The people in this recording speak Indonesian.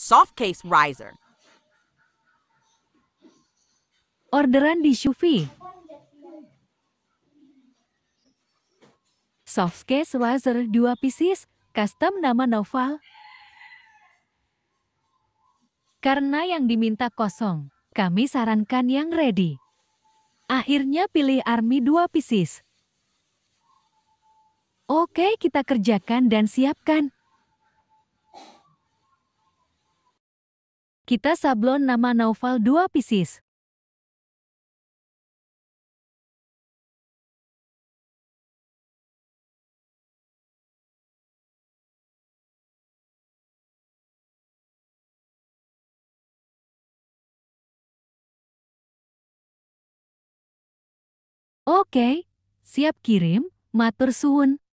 soft case riser. Orderan di Shufi. Soft case riser 2 pieces, custom nama Novel. Karena yang diminta kosong, kami sarankan yang ready. Akhirnya pilih Army 2 pieces. Oke, kita kerjakan dan siapkan. Kita sablon nama Naufal dua Pisces. Oke, siap kirim, matur suhun.